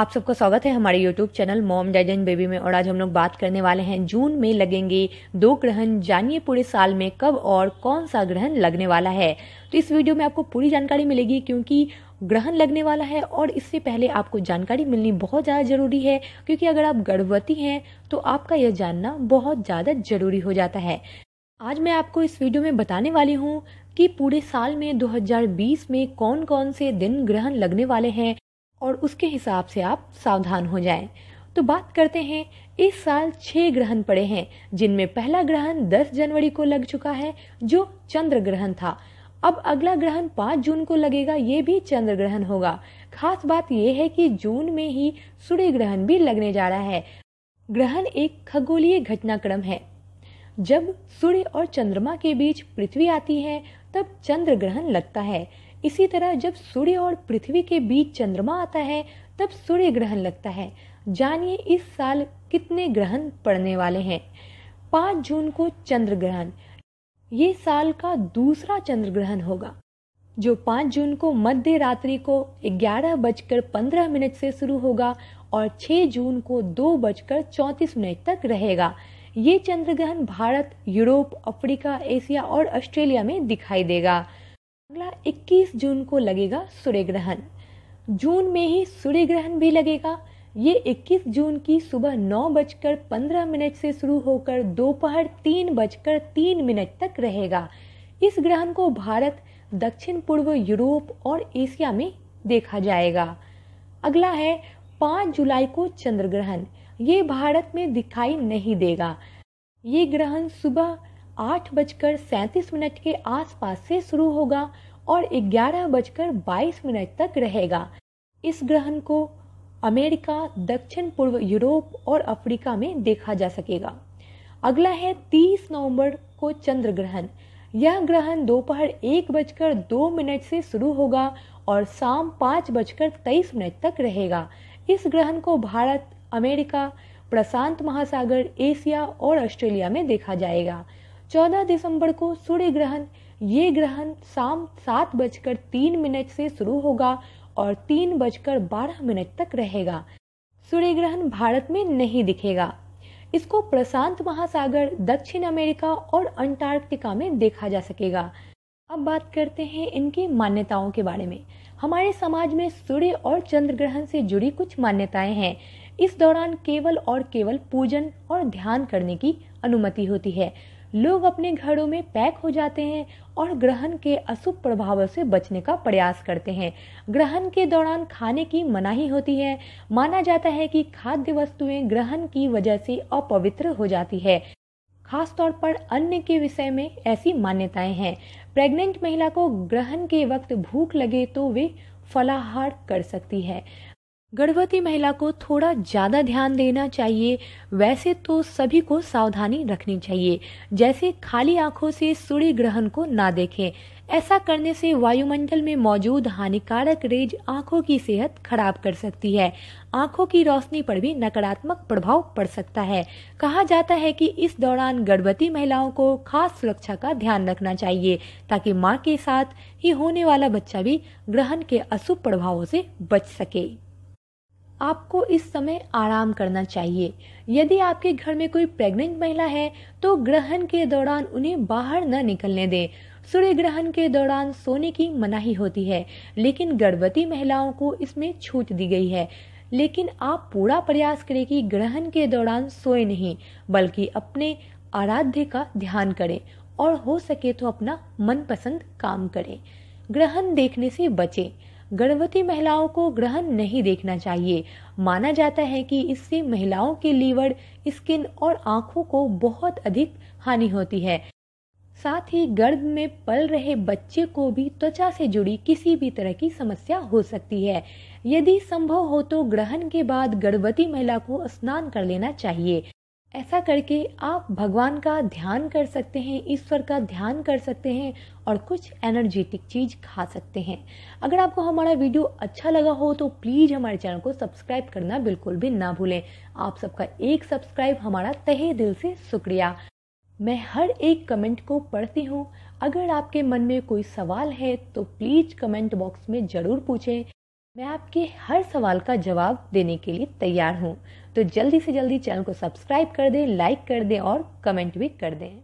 आप सबका स्वागत है हमारे YouTube channel mom dad and baby में और आज हम लोग बात करने वाले हैं जून में लगेंगे दो ग्रहण जानिए पूरे साल में कब और कौन सा ग्रहण लगने वाला है तो इस वीडियो में आपको पूरी जानकारी मिलेगी क्योंकि ग्रहण लगने वाला है और इससे पहले आपको जानकारी मिलनी बहुत ज़्यादा ज़रूरी है क्योंकि अगर आप गर्भवती हैं तो आपका यह जानना बहुत ज़्यादा ज़रूरी हो जाता है आज मैं आपको इस वीडियो में बताने वाली हूँ कि पूरे साल में 2020 में कौन कौन से दिन ग्रहण लगने वाले हैं और उसके हिसाब से आप सावधान हो जाएं। तो बात करते हैं इस साल छह ग्रहण पड़े हैं जिनमें पहला ग्रहण 10 जनवरी को लग चुका है जो चंद्र ग्रहण था अब अगला ग्रहण 5 जून को लगेगा ये भी चंद्र ग्रहण होगा खास बात यह है कि जून में ही सूर्य ग्रहण भी लगने जा रहा है ग्रहण एक खगोलीय घटनाक्रम है जब सूर्य और चंद्रमा के बीच पृथ्वी आती है तब चंद्र ग्रहण लगता है इसी तरह जब सूर्य और पृथ्वी के बीच चंद्रमा आता है तब सूर्य ग्रहण लगता है जानिए इस साल कितने ग्रहण पड़ने वाले हैं पाँच जून को चंद्र ग्रहण ये साल का दूसरा चंद्र ग्रहण होगा जो पाँच जून को मध्य रात्रि को ग्यारह बजकर पंद्रह मिनट से शुरू होगा और छह जून को दो बजकर चौंतीस मिनट तक रहेगा ये चंद्र ग्रहण भारत यूरोप अफ्रीका एशिया और ऑस्ट्रेलिया में दिखाई देगा अगला 21 जून को लगेगा सूर्य ग्रहण जून में ही सूर्य ग्रहण भी लगेगा ये 21 जून की सुबह नौ बजकर पंद्रह मिनट से शुरू होकर दोपहर तीन बजकर तीन मिनट तक रहेगा इस ग्रहण को भारत दक्षिण पूर्व यूरोप और एशिया में देखा जाएगा अगला है पाँच जुलाई को चंद्र ग्रहण ये भारत में दिखाई नहीं देगा ये ग्रहण सुबह आठ बजकर सैंतीस मिनट के आसपास से शुरू होगा और ग्यारह बजकर बाईस मिनट तक रहेगा इस ग्रहण को अमेरिका दक्षिण पूर्व यूरोप और अफ्रीका में देखा जा सकेगा अगला है 30 नवंबर को चंद्र ग्रहण यह ग्रहण दोपहर एक बजकर दो मिनट से शुरू होगा और शाम पाँच बजकर तेईस मिनट तक रहेगा इस ग्रहण को भारत अमेरिका प्रशांत महासागर एशिया और ऑस्ट्रेलिया में देखा जाएगा 14 दिसंबर को सूर्य ग्रहण ये ग्रहण शाम सात बजकर तीन मिनट से शुरू होगा और तीन बजकर बारह मिनट तक रहेगा सूर्य ग्रहण भारत में नहीं दिखेगा इसको प्रशांत महासागर दक्षिण अमेरिका और अंटार्कटिका में देखा जा सकेगा अब बात करते हैं इनकी मान्यताओं के बारे में हमारे समाज में सूर्य और चंद्र ग्रहण से जुड़ी कुछ मान्यताएं हैं इस दौरान केवल और केवल पूजन और ध्यान करने की अनुमति होती है लोग अपने घरों में पैक हो जाते हैं और ग्रहण के अशुभ प्रभावों से बचने का प्रयास करते हैं ग्रहण के दौरान खाने की मनाही होती है माना जाता है कि खाद्य वस्तुएं ग्रहण की वजह से अपवित्र हो जाती है खास तौर पर अन्य के विषय में ऐसी मान्यताएं हैं प्रेग्नेंट महिला को ग्रहण के वक्त भूख लगे तो वे फलाहार कर सकती है गर्भवती महिला को थोड़ा ज़्यादा ध्यान देना चाहिए वैसे तो सभी को सावधानी रखनी चाहिए जैसे खाली आंखों से सूर्य ग्रहण को ना देखें ऐसा करने से वायुमंडल में मौजूद हानिकारक रेज आंखों की सेहत खराब कर सकती है आंखों की रोशनी पर भी नकारात्मक प्रभाव पड़ सकता है कहा जाता है कि इस दौरान गर्भवती महिलाओं को खास सुरक्षा का ध्यान रखना चाहिए ताकि माँ के साथ ही होने वाला बच्चा भी ग्रहण के अशुभ प्रभावों से बच सके आपको इस समय आराम करना चाहिए यदि आपके घर में कोई प्रेग्नेंट महिला है तो ग्रहण के दौरान उन्हें बाहर न निकलने दें सूर्य ग्रहण के दौरान सोने की मनाही होती है लेकिन गर्भवती महिलाओं को इसमें छूट दी गई है लेकिन आप पूरा प्रयास करें कि ग्रहण के दौरान सोए नहीं बल्कि अपने आराध्य का ध्यान करें और हो सके तो अपना मनपसंद काम करें ग्रहण देखने से बचें गर्भवती महिलाओं को ग्रहण नहीं देखना चाहिए माना जाता है कि इससे महिलाओं के लीवर स्किन और आंखों को बहुत अधिक हानि होती है साथ ही गर्भ में पल रहे बच्चे को भी त्वचा से जुड़ी किसी भी तरह की समस्या हो सकती है यदि संभव हो तो ग्रहण के बाद गर्भवती महिला को स्नान कर लेना चाहिए ऐसा करके आप भगवान का ध्यान कर सकते हैं ईश्वर का ध्यान कर सकते हैं और कुछ एनर्जेटिक चीज़ खा सकते हैं अगर आपको हमारा वीडियो अच्छा लगा हो तो प्लीज़ हमारे चैनल को सब्सक्राइब करना बिल्कुल भी ना भूलें आप सबका एक सब्सक्राइब हमारा तहे दिल से शुक्रिया मैं हर एक कमेंट को पढ़ती हूँ अगर आपके मन में कोई सवाल है तो प्लीज़ कमेंट बॉक्स में ज़रूर पूछें मैं आपके हर सवाल का जवाब देने के लिए तैयार हूँ तो जल्दी से जल्दी चैनल को सब्सक्राइब कर दें लाइक कर दें और कमेंट भी कर दें